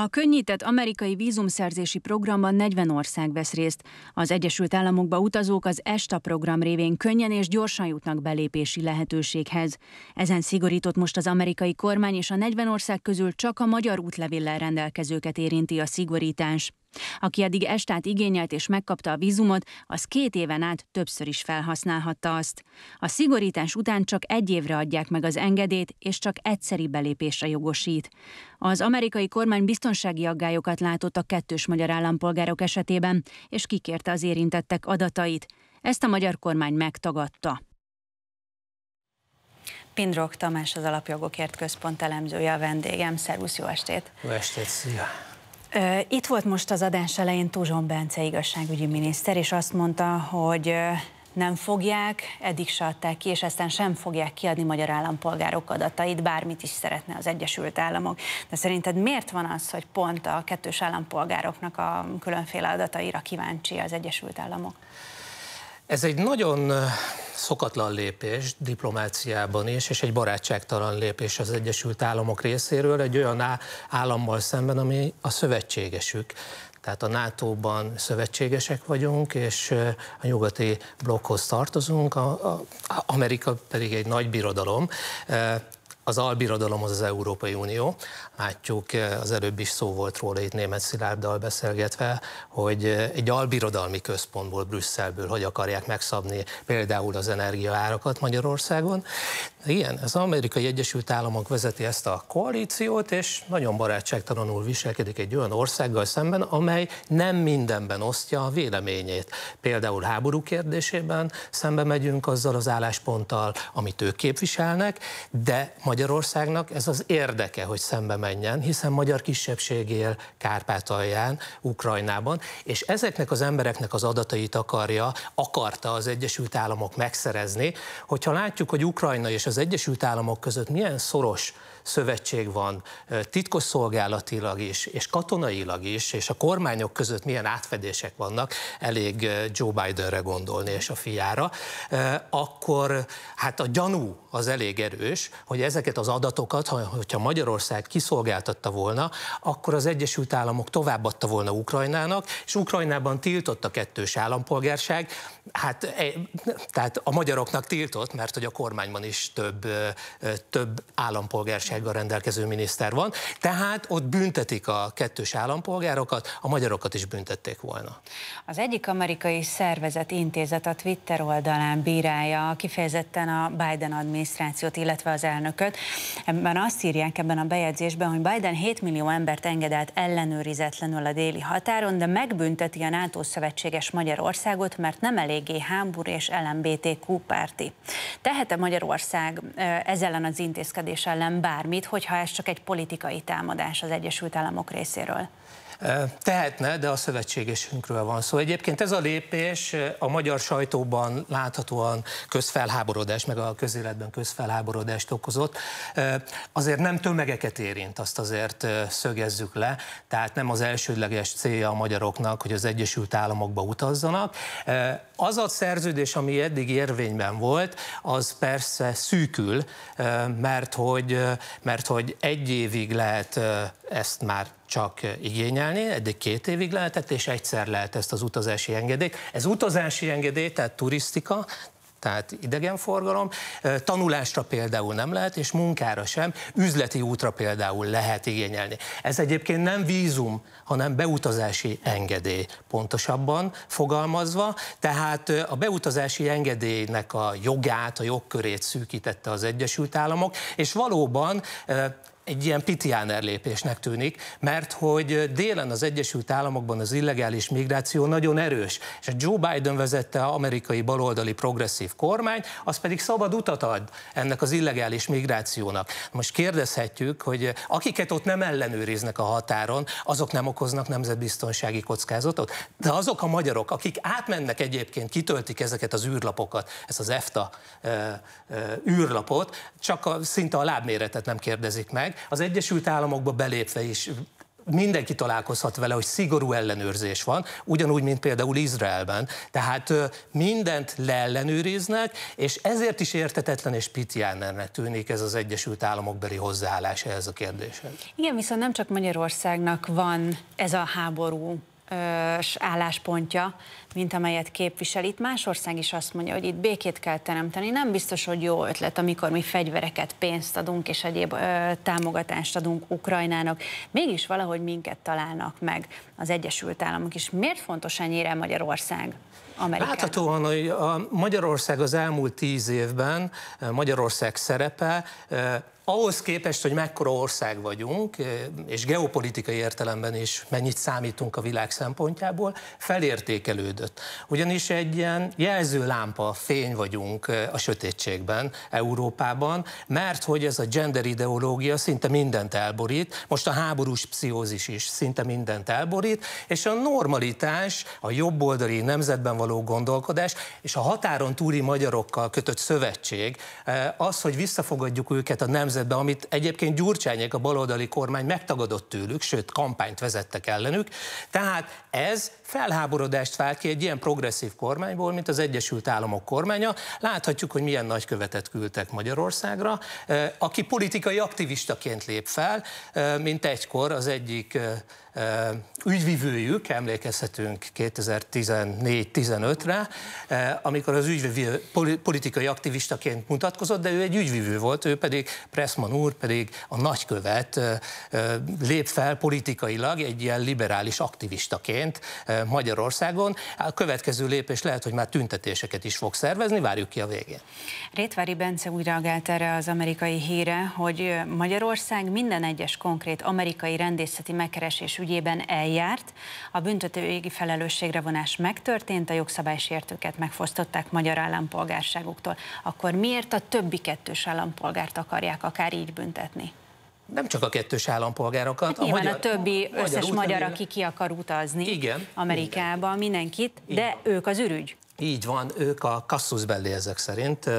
A könnyített amerikai vízumszerzési programban 40 ország vesz részt. Az Egyesült Államokba utazók az ESTA program révén könnyen és gyorsan jutnak belépési lehetőséghez. Ezen szigorított most az amerikai kormány, és a 40 ország közül csak a magyar útlevéllel rendelkezőket érinti a szigorítás. Aki addig estát igényelt és megkapta a vízumot, az két éven át többször is felhasználhatta azt. A szigorítás után csak egy évre adják meg az engedélyt, és csak egyszeri belépésre jogosít. Az amerikai kormány biztonsági aggályokat látott a kettős magyar állampolgárok esetében, és kikérte az érintettek adatait. Ezt a magyar kormány megtagadta. Pindrok Tamás, az Alapjogokért Központ elemzője a vendégem. Szervusz, jó estét! Jó estét, szia! Itt volt most az adás elején Tuzson Bence igazságügyi miniszter, és azt mondta, hogy nem fogják, eddig se adták ki, és aztán sem fogják kiadni magyar állampolgárok adatait, bármit is szeretne az Egyesült Államok. De szerinted miért van az, hogy pont a kettős állampolgároknak a különféle adataira kíváncsi az Egyesült Államok? Ez egy nagyon szokatlan lépés diplomáciában is, és egy barátságtalan lépés az Egyesült Államok részéről, egy olyan állammal szemben, ami a szövetségesük. Tehát a NATO-ban szövetségesek vagyunk, és a nyugati blokkhoz tartozunk, a, a, Amerika pedig egy nagy birodalom az az az Európai Unió. Látjuk, eh, az előbb is szó volt róla itt német Szilárddal beszélgetve, hogy eh, egy albirodalmi központból, Brüsszelből hogy akarják megszabni például az energiaárakat Magyarországon. Igen, az amerikai Egyesült Államok vezeti ezt a koalíciót, és nagyon barátságtalanul viselkedik egy olyan országgal szemben, amely nem mindenben osztja a véleményét. Például háború kérdésében szembe megyünk azzal az állásponttal, amit ők képviselnek, de Magyarországnak ez az érdeke, hogy szembe menjen, hiszen magyar kisebbség él Kárpátalján, Ukrajnában, és ezeknek az embereknek az adatait akarja, akarta az Egyesült Államok megszerezni, hogyha látjuk, hogy Ukrajna és az Egyesült Államok között milyen szoros szövetség van titkosszolgálatilag is, és katonailag is, és a kormányok között milyen átfedések vannak, elég Joe Bidenre gondolni és a fiára, akkor hát a gyanú az elég erős, hogy ezeket az adatokat, hogyha Magyarország kiszolgáltatta volna, akkor az Egyesült Államok továbbadta volna Ukrajnának, és Ukrajnában tiltott a kettős állampolgárság, hát e, tehát a magyaroknak tiltott, mert hogy a kormányban is több, több állampolgársággal rendelkező miniszter van, tehát ott büntetik a kettős állampolgárokat, a magyarokat is büntették volna. Az egyik amerikai szervezet intézet a Twitter oldalán bírálja kifejezetten a Biden adminisztrációt, illetve az elnököt. Ebben azt írják ebben a bejegyzésben, hogy Biden 7 millió embert enged át ellenőrizetlenül a déli határon, de megbünteti a NATO szövetséges Magyarországot, mert nem eléggé hámbur és LMBTQ párti. Tehet-e Magyarország meg ez ellen az intézkedés ellen bármit, hogyha ez csak egy politikai támadás az Egyesült Államok részéről? Tehetne, de a szövetségesünkről van szó. egyébként ez a lépés a magyar sajtóban láthatóan közfelháborodás, meg a közéletben közfelháborodást okozott. Azért nem tömegeket érint, azt azért szögezzük le, tehát nem az elsődleges célja a magyaroknak, hogy az Egyesült Államokba utazzanak. Az a szerződés, ami eddig érvényben volt, az persze szűk szűkül, mert hogy, mert hogy egy évig lehet ezt már csak igényelni, eddig két évig lehetett, és egyszer lehet ezt az utazási engedélyt. Ez utazási engedély, tehát turisztika, tehát idegenforgalom, tanulásra például nem lehet, és munkára sem, üzleti útra például lehet igényelni. Ez egyébként nem vízum, hanem beutazási engedély, pontosabban fogalmazva, tehát a beutazási engedélynek a jogát, a jogkörét szűkítette az Egyesült Államok, és valóban egy ilyen pitiáner lépésnek tűnik, mert hogy délen az Egyesült Államokban az illegális migráció nagyon erős, és a Joe Biden vezette amerikai baloldali progresszív kormány, az pedig szabad utat ad ennek az illegális migrációnak. Most kérdezhetjük, hogy akiket ott nem ellenőriznek a határon, azok nem okoznak nemzetbiztonsági kockázatot, de azok a magyarok, akik átmennek egyébként, kitöltik ezeket az űrlapokat, ezt az EFTA űrlapot, csak a, szinte a lábméretet nem kérdezik meg, az Egyesült Államokba belépve is mindenki találkozhat vele, hogy szigorú ellenőrzés van, ugyanúgy, mint például Izraelben. Tehát mindent leellenőriznek, és ezért is értetetlen és pitiánernek tűnik ez az Egyesült Államok beli hozzáállása ehhez a kérdéshez. Igen, viszont nem csak Magyarországnak van ez a háború álláspontja, mint amelyet képvisel. Itt más ország is azt mondja, hogy itt békét kell teremteni. Nem biztos, hogy jó ötlet, amikor mi fegyvereket, pénzt adunk és egyéb ö, támogatást adunk Ukrajnának. Mégis valahogy minket találnak meg az Egyesült Államok is. Miért fontos ennyire Magyarország? Amerikán. Láthatóan, hogy a Magyarország az elmúlt tíz évben, Magyarország szerepe ahhoz képest, hogy mekkora ország vagyunk, és geopolitikai értelemben is mennyit számítunk a világ szempontjából, felértékelődött. Ugyanis egy ilyen jelzőlámpa fény vagyunk a sötétségben Európában, mert hogy ez a gender ideológia szinte mindent elborít, most a háborús pszichózis is szinte mindent elborít, és a normalitás, a jobboldali nemzetben való gondolkodás, és a határon túli magyarokkal kötött szövetség, az, hogy visszafogadjuk őket a nemzet helyzetbe, amit egyébként Gyurcsányék, a baloldali kormány megtagadott tőlük, sőt kampányt vezettek ellenük. Tehát ez felháborodást vált ki egy ilyen progresszív kormányból, mint az Egyesült Államok kormánya. Láthatjuk, hogy milyen nagy követet küldtek Magyarországra, eh, aki politikai aktivistaként lép fel, eh, mint egykor az egyik eh, ügyvivőjük, emlékezhetünk 2014-15-re, amikor az ügyvivő politikai aktivistaként mutatkozott, de ő egy ügyvivő volt, ő pedig, Pressman úr pedig a nagykövet lép fel politikailag egy ilyen liberális aktivistaként Magyarországon. A következő lépés lehet, hogy már tüntetéseket is fog szervezni, várjuk ki a végén. Rétvári Bence úgy reagált erre az amerikai híre, hogy Magyarország minden egyes konkrét amerikai rendészeti megkeresés ügy ügyében eljárt. A büntetőjégi felelősségre vonás megtörtént, a jogszabálysértőket megfosztották magyar állampolgárságuktól. Akkor miért a többi kettős állampolgárt akarják akár így büntetni? nem csak a kettős állampolgárokat. Hát a nyilván magyar, a többi a magyar összes magyar, magyar, aki ki akar utazni igen, Amerikába, mindenkit, mindenkit de van. ők az ürügy. Így van, ők a kasszusz belli ezek szerint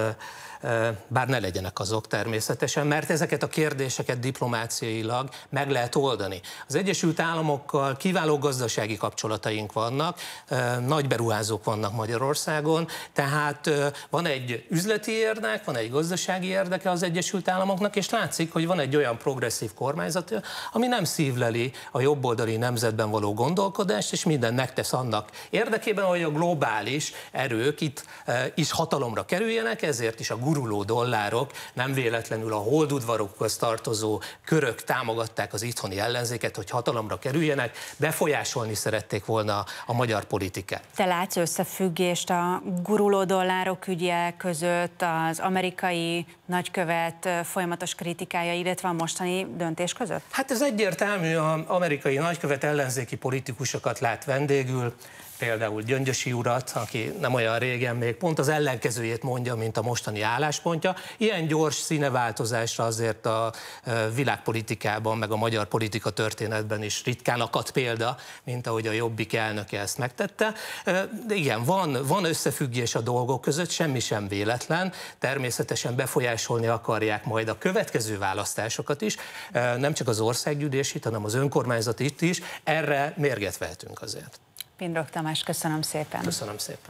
bár ne legyenek azok természetesen, mert ezeket a kérdéseket diplomáciailag meg lehet oldani. Az Egyesült Államokkal kiváló gazdasági kapcsolataink vannak, nagy beruházók vannak Magyarországon, tehát van egy üzleti érdek, van egy gazdasági érdeke az Egyesült Államoknak, és látszik, hogy van egy olyan progresszív kormányzat, ami nem szívleli a jobboldali nemzetben való gondolkodást, és minden megtesz annak érdekében, hogy a globális erők itt is hatalomra kerüljenek, ezért is a guruló dollárok, nem véletlenül a holdudvarokhoz tartozó körök támogatták az itthoni ellenzéket, hogy hatalomra kerüljenek, befolyásolni szerették volna a magyar politikát. Te látsz összefüggést a guruló dollárok ügye között, az amerikai nagykövet folyamatos kritikája, illetve a mostani döntés között? Hát ez egyértelmű, az amerikai nagykövet ellenzéki politikusokat lát vendégül, például Gyöngyösi urat, aki nem olyan régen még pont az ellenkezőjét mondja, mint a mostani álláspontja. Ilyen gyors színeváltozásra azért a világpolitikában, meg a magyar politika történetben is ritkán akadt példa, mint ahogy a Jobbik elnöke ezt megtette. De igen, van, van összefüggés a dolgok között, semmi sem véletlen. Természetesen befolyásolni akarják majd a következő választásokat is, nem csak az országgyűlését, hanem az itt is. Erre mérget vehetünk azért. Pindrok Tamás, köszönöm szépen. Köszönöm szépen.